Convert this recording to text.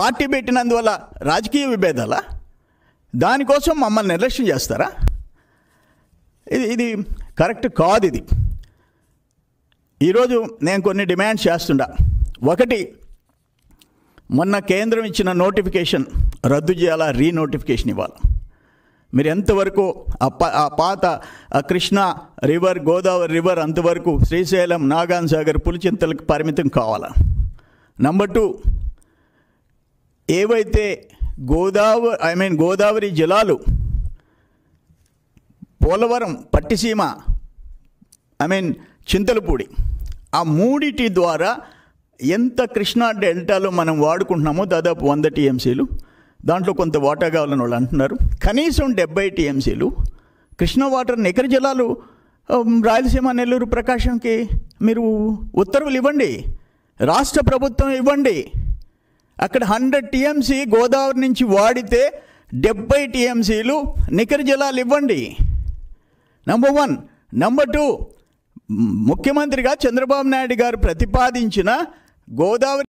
party పెట్టినందువల్ల రాజకీయ విభేదాలా దానికోసం మమ్మల్ని నిర్లక్ష్యం చేస్తారా ఇది ఇది కరెక్ట్ కాదు ఇది ఈరోజు నేను కొన్ని డిమాండ్స్ చేస్తుండా ఒకటి మొన్న కేంద్రం ఇచ్చిన నోటిఫికేషన్ రద్దు చేయాలా రీనోటిఫికేషన్ ఇవ్వాలి మీరు ఎంతవరకు ఆ పాత కృష్ణా రివర్ గోదావరి రివర్ అంతవరకు శ్రీశైలం నాగాన్ సాగర్ పులిచింతలకు పరిమితం కావాలా నంబర్ టూ ఏవైతే గోదావరి ఐ మీన్ గోదావరి జలాలు పోలవరం పట్టిసీమ ఐ మీన్ చింతలపూడి ఆ మూడిటి ద్వారా ఎంత కృష్ణా డెల్టాలో మనం వాడుకుంటున్నామో దాదాపు వంద టీఎంసీలు దాంట్లో కొంత వాటర్ కావాలని వాళ్ళు అంటున్నారు కనీసం డెబ్బై టీఎంసీలు కృష్ణ వాటర్ నికర జలాలు రాయలసీమ నెల్లూరు ప్రకాశంకి మీరు ఉత్తర్వులు ఇవ్వండి రాష్ట్ర ప్రభుత్వం ఇవ్వండి అక్కడ హండ్రెడ్ టీఎంసీ గోదావరి నుంచి వాడితే డెబ్బై టీఎంసీలు నికర జలాలు ఇవ్వండి నంబర్ వన్ నంబర్ టూ ముఖ్యమంత్రిగా చంద్రబాబు నాయుడు గారు ప్రతిపాదించిన గోదావరి